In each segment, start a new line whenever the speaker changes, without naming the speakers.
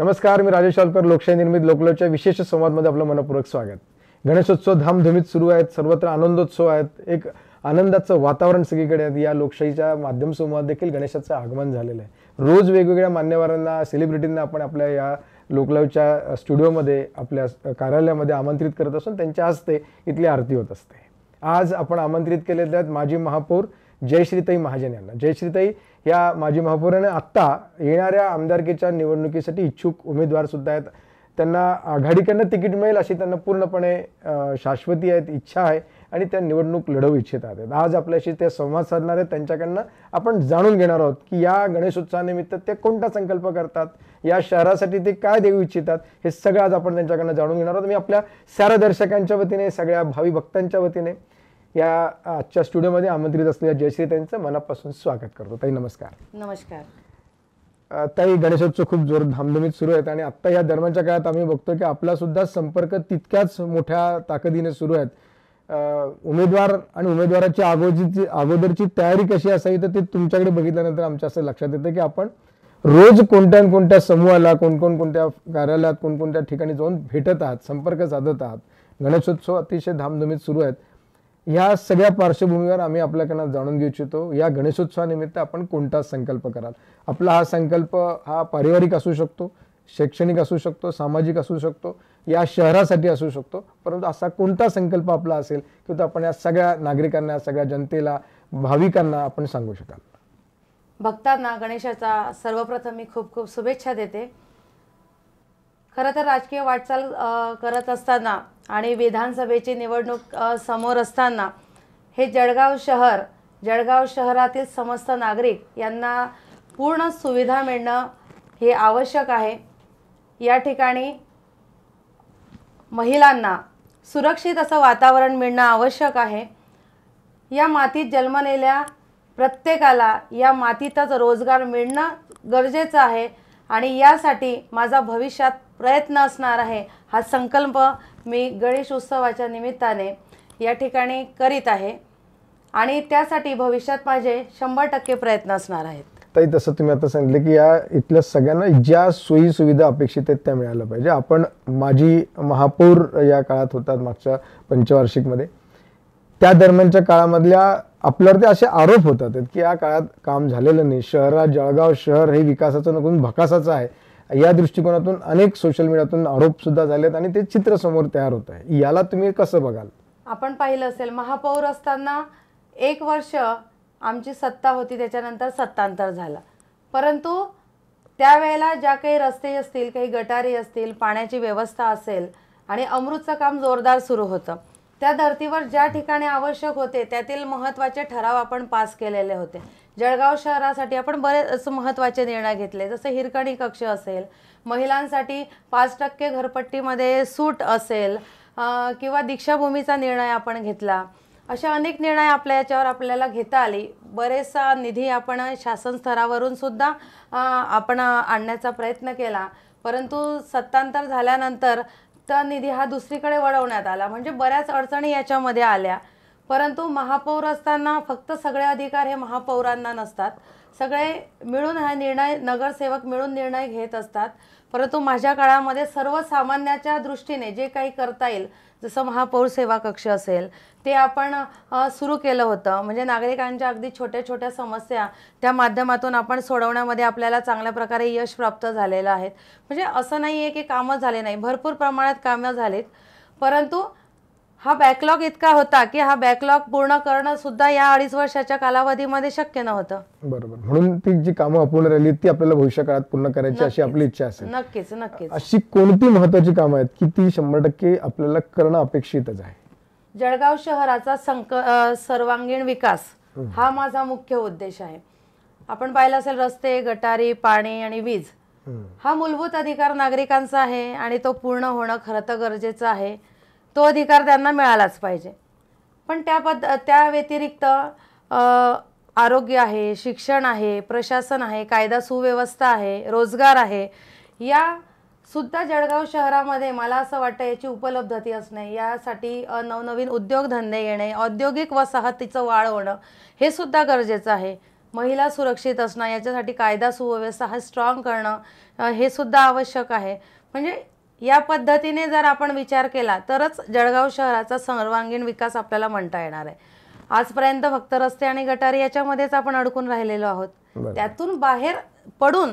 नमस्कार मी राजेश आलकर लोकशाही निर्मित लोकलोच्या विशेष संवादमध्ये आपलं मनपूर्वक स्वागत गणेशोत्सव धामधुमीत सुरू आहेत सर्वत्र आनंदोत्सव आहेत एक आनंदाचं वातावरण सगळीकडे आहेत या लोकशाहीच्या माध्यम समूहात देखील गणेशाचं आगमन झालेलं आहे रोज वेगवेगळ्या मान्यवरांना सेलिब्रिटींना आपण आपल्या या लोकलावच्या स्टुडिओमध्ये आपल्या कार्यालयामध्ये आमंत्रित करत असून त्यांच्या हस्ते इथली आरती होत असते आज आपण आमंत्रित केलेले आहेत माजी महापौर जयश्रीताई महाजन यांना जयश्रीताई या माजी महापौराने आत्ता येणाऱ्या आमदारकीच्या निवडणुकीसाठी इच्छुक उमेदवारसुद्धा आहेत त्यांना आघाडीकडनं तिकीट मिळेल अशी त्यांना पूर्णपणे शाश्वती आहेत इच्छा आहे आणि त्या निवडणूक लढवू इच्छित आहेत आज आपल्याशी ते संवाद साधणार आहेत त्यांच्याकडनं आपण जाणून घेणार आहोत की या गणेशोत्सवानिमित्त ते कोणता संकल्प करतात या शहरासाठी ते काय देऊ इच्छितात हे सगळं आज आपण त्यांच्याकडनं जाणून घेणार आहोत मी आपल्या सारा दर्शकांच्या वतीने सगळ्या भावी भक्तांच्या वतीने या आजच्या स्टुडिओमध्ये आमंत्रित असलेल्या जयश्री त्यांचं मनापासून स्वागत करतो ताई नमस्कार
नमस्कार
ताई गणेशोत्सव खूप जोर धामधुमीत सुरू आहेत आणि आत्ता या दरम्यानच्या काळात आम्ही बघतो की आपला सुद्धा संपर्क तितक्याच मोठ्या ताकदीने सुरू आहेत उमेदवार आणि उमेदवाराची अगोदरची अगोदरची तयारी कशी असावी तर ते तुमच्याकडे बघितल्यानंतर आमच्या असं लक्षात येतं की आपण रोज कोणत्या कोणत्या समूहाला कोणकोण कोणत्या कार्यालयात कोणकोणत्या ठिकाणी जाऊन भेटत आहात संपर्क साधत आहात गणेशोत्सव अतिशय धामधुमीत सुरू आहेत या सगळ्या पार्श्वभूमीवर आम्ही आपल्याकडनं जाणून घेऊ इच्छितो या गणेशोत्सवानिमित्त आपण कोणता संकल्प कराल आपला हा संकल्प हा पारिवारिक असू शकतो शैक्षणिक असू शकतो सामाजिक असू शकतो या शहरासाठी असू शकतो परंतु असा कोणता संकल्प आपला असेल की तो आपण या सगळ्या नागरिकांना सगळ्या जनतेला भाविकांना आपण सांगू शकाल
भक्तांना गणेशाचा सर्वप्रथम मी खूप खूप शुभेच्छा देते खरं तर राजकीय वाटचाल करत असताना आणि विधानसभेची निवडणूक समोर असताना हे जळगाव शहर जळगाव शहरातील समस्त नागरिक यांना पूर्ण सुविधा मिळणं हे आवश्यक आहे या ठिकाणी महिलांना सुरक्षित असं वातावरण मिळणं आवश्यक आहे या मातीत जन्मलेल्या प्रत्येकाला या मातीतच रोजगार मिळणं गरजेचं आहे आणि यासाठी माझा भविष्यात प्रयत्न असणार आहे हा संकल्प मी गणेश उत्सवाच्या निमित्ताने या ठिकाणी करीत आहे आणि त्यासाठी भविष्यात माझे शंभर टक्के प्रयत्न असणार आहेत
ताई तसं तुम्ही आता सांगितलं की या इथल्या सगळ्यांना ज्या सोयी सुविधा अपेक्षित आहेत त्या मिळाल्या पाहिजे आपण माझी महापौर या काळात होतात मागच्या पंचवार्षिकमध्ये त्या दरम्यानच्या काळामधल्या आपल्यावर ते असे आरोप होतात की या काळात काम झालेलं नाही शहरात जळगाव शहर हे विकासाचं नकून भकासाचं आहे या दृष्टिकोनातून अनेक सोशल मीडियातून आरोप सुद्धा झालेत आणि ते चित्र समोर तयार होत आहे याला तुम्ही कसं बघाल
आपण पाहिलं असेल महापौर असताना एक वर्ष आमची सत्ता होती त्याच्यानंतर सत्तांतर झालं परंतु त्यावेळेला ज्या काही रस्ते असतील काही गटारी असतील पाण्याची व्यवस्था असेल आणि अमृतचं काम जोरदार सुरू होतं त्या धर्तीवर ज्या ठिकाणी आवश्यक होते त्यातील महत्त्वाचे ठराव आपण पास केलेले होते जळगाव शहरासाठी आपण बरेच महत्त्वाचे निर्णय घेतले जसं हिरकणी कक्ष असेल महिलांसाठी पाच टक्के घरपट्टीमध्ये सूट असेल किंवा दीक्षाभूमीचा निर्णय आपण घेतला अशा अनेक निर्णय आपल्या याच्यावर आपल्याला घेता आली बरेचसा निधी आपण शासन स्तरावरून सुद्धा आपण आणण्याचा प्रयत्न केला परंतु सत्तांतर झाल्यानंतर चा निधी हा दुसरीकडे वळवण्यात आला म्हणजे बऱ्याच अडचणी याच्यामध्ये आल्या परंतु महापौर असताना फक्त सगळे अधिकार हे महापौरांना नसतात सगळे मिळून हा निर्णय नगरसेवक मिळून निर्णय घेत असतात परंतु माझ्या काळामध्ये सर्वसामान्याच्या दृष्टीने जे काही करता येईल जसं महापौर सेवा कक्ष असेल ते आपण सुरू केलं होतं म्हणजे नागरिकांच्या अगदी छोट्या छोट्या समस्या त्या माध्यमातून आपण सोडवण्यामध्ये आपल्याला चांगल्या प्रकारे यश प्राप्त झालेलं आहे म्हणजे असं नाही आहे की कामं झाले नाही भरपूर प्रमाणात कामं झालीत परंतु हा बॅकलॉग इतका होता की हा बॅकलॉग पूर्ण करणं सुद्धा या अडीच वर्षाच्या कालावधीमध्ये शक्य नव्हतं
बरोबर म्हणून ती जी कामं अपूर्ण राहिली ती आपल्याला भविष्य काळात पूर्ण करायची अशी आपली इच्छा असेल
नक्कीच नक्कीच अशी
कोणती महत्वाची कामं आहेत की ती शंभर टक्के आपल्याला करणं अपेक्षितच आहे
जळगाव शहराचा संक सर्वांगीण विकास हा माझा मुख्य उद्देश आहे आपण पाहिलं असेल रस्ते गटारी पाणी आणि वीज हा मूलभूत अधिकार नागरिकांचा आहे आणि तो पूर्ण होणं खरं तर गरजेचं आहे तो अधिकार त्यांना मिळालाच पाहिजे पण त्या पद त्या व्यतिरिक्त आरोग्य आहे शिक्षण आहे प्रशासन आहे कायदा सुव्यवस्था आहे रोजगार आहे या सुद्धा जळगाव शहरामध्ये मला असं वाटतं याची उपलब्धती असणे यासाठी नवनवीन उद्योगधंदे येणे औद्योगिक वसाहतीचं वाढ होणं हे सुद्धा गरजेचं आहे महिला सुरक्षित असणं याच्यासाठी कायदा सुव्यवस्था हा स्ट्रॉंग करणं हे सुद्धा आवश्यक आहे म्हणजे या पद्धतीने जर आपण विचार केला तरच जळगाव शहराचा सर्वांगीण विकास आपल्याला म्हणता येणार आहे आजपर्यंत फक्त रस्ते आणि गटारी याच्यामध्येच आपण अडकून राहिलेलो आहोत त्यातून बाहेर पडून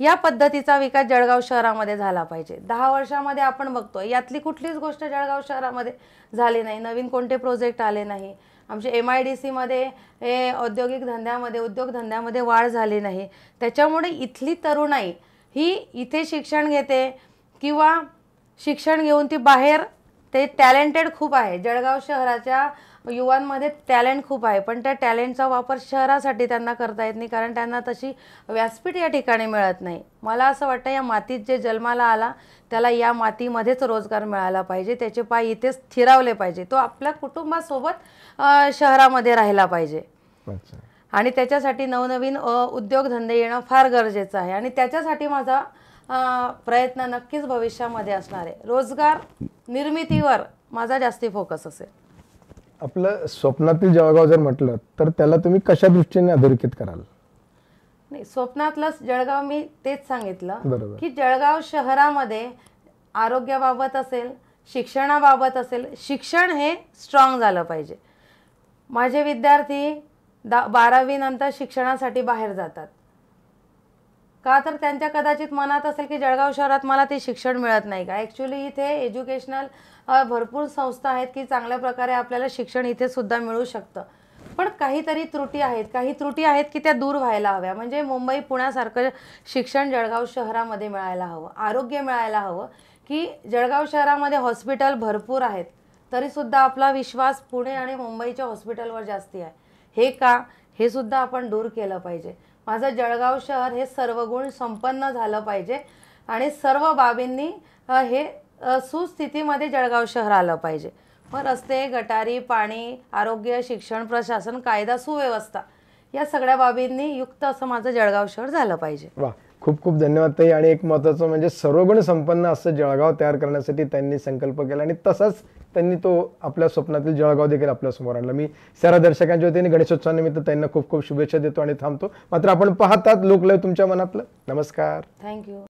या पद्धतीचा विकास जळगाव शहरामध्ये झाला पाहिजे दहा वर्षामध्ये आपण बघतो यातली कुठलीच गोष्ट जळगाव शहरामध्ये झाली नाही नवीन कोणते प्रोजेक्ट आले नाही आमचे एम आय डी सीमध्ये हे औद्योगिक धंद्यामध्ये उद्योगधंद्यामध्ये वाढ झाली नाही त्याच्यामुळे इथली तरुणाई ही इथे शिक्षण घेते किंवा शिक्षण घेऊन ती बाहेर ते टॅलेंटेड खूप आहे जळगाव शहराच्या युवांमध्ये टॅलेंट खूप आहे पण त्या टॅलेंटचा वापर शहरासाठी त्यांना करता येत नाही कारण त्यांना तशी व्यासपीठ या ठिकाणी मिळत नाही मला असं वाटतं या मातीत जे जन्माला आला त्याला या मातीमध्येच रोजगार मिळाला पाहिजे त्याचे पाय इथेच स्थिरावले पाहिजे तो आपल्या कुटुंबासोबत शहरामध्ये राहिला पाहिजे आणि त्याच्यासाठी नवनवीन उद्योगधंदे येणं फार गरजेचं आहे आणि त्याच्यासाठी माझा प्रयत्न नक्कीच भविष्यामध्ये असणार आहे रोजगार निर्मितीवर माझा जास्ती फोकस असेल
आपलं स्वप्नातील जळगाव जर म्हटलं तर त्याला तुम्ही कशा दृष्टीने अधोरेखित कराल
नाही स्वप्नातलं जळगाव मी तेच सांगितलं की जळगाव शहरामध्ये आरोग्याबाबत असेल शिक्षणाबाबत असेल शिक्षण हे स्ट्रॉंग झालं पाहिजे माझे विद्यार्थी दा नंतर शिक्षणासाठी बाहेर जातात का तर त्यांच्या कदाचित मनात असेल की जळगाव शहरात मला ते शिक्षण मिळत नाही का ॲक्च्युली इथे एज्युकेशनल भरपूर संस्था आहेत की चांगल्या प्रकारे आपल्याला शिक्षण इथे सुद्धा मिळू शकतं पण काहीतरी त्रुटी आहेत काही त्रुटी आहेत की त्या दूर व्हायला हव्या म्हणजे मुंबई पुण्यासारखं शिक्षण जळगाव शहरामध्ये मिळायला हवं आरोग्य मिळायला हवं की जळगाव शहरामध्ये हॉस्पिटल भरपूर आहेत तरीसुद्धा आपला विश्वास पुणे आणि मुंबईच्या हॉस्पिटलवर जास्ती आहे हे का हे सुद्धा आपण दूर केलं पाहिजे माझं जळगाव शहर हे सर्व गुण संपन्न झालं पाहिजे आणि सर्व बाबींनी हे सुस्थितीमध्ये जळगाव शहर आलं पाहिजे मग रस्ते गटारी पाणी आरोग्य शिक्षण प्रशासन कायदा सुव्यवस्था या सगळ्या बाबींनी युक्त असं माझं जळगाव शहर झालं पाहिजे
खूप खूप धन्यवाद ताई आणि एक महत्वाचं म्हणजे सर्वगुण संपन्न असं जळगाव तयार करण्यासाठी त्यांनी संकल्प केला आणि तसाच त्यांनी तो आपल्या स्वप्नातील जळगाव देखील आपल्यासमोर आणला मी सर्व दर्शकांच्या वतीने गणेशोत्सवानिमित्त त्यांना खूप खूप शुभेच्छा देतो आणि थांबतो मात्र आपण पाहतात लोकलय तुमच्या मनातलं नमस्कार
थँक्यू